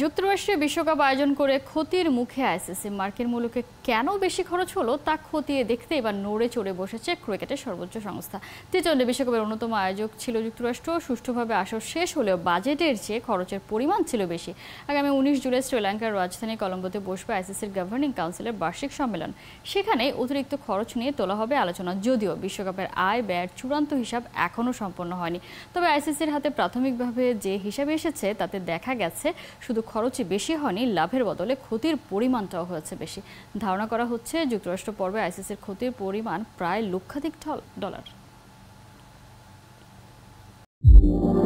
যুক্তরাষ্ট্রে বিশ্বকাপ আয়োজন করে ক্ষতির মুখে আইসিসি মার্কিন মূলকে কেন বেশি খরচ হলো তা খতিয়ে দেখতে এবার নড়ে চড়ে বসেছে ক্রিকেটের সর্বোচ্চ সংস্থা টি টোয়েন্টি বিশ্বকাপের অন্যতম আয়োজক ছিল যুক্তরাষ্ট্র সুষ্ঠুভাবে আসর শেষ হলেও বাজেটের চেয়ে খরচের পরিমাণ ছিল বেশি আগামী উনিশ জুলাই শ্রীলঙ্কার রাজধানী কলম্বোতে বসবে আইসিসির গভর্নিং কাউন্সিলের বার্ষিক সম্মেলন সেখানে অতিরিক্ত খরচ নিয়ে তোলা হবে আলোচনা যদিও বিশ্বকাপের আয় ব্যয়ের চূড়ান্ত হিসাব এখনও সম্পন্ন হয়নি তবে আইসিসির হাতে প্রাথমিকভাবে যে হিসাব এসেছে তাতে দেখা গেছে শুধু খরচই বেশি হয়নি লাভের বদলে ক্ষতির পরিমাণটাও হয়েছে বেশি ধারণা করা হচ্ছে যুক্তরাষ্ট্র পর্বে আইসিসির ক্ষতির পরিমাণ প্রায় লক্ষাধিক ডলার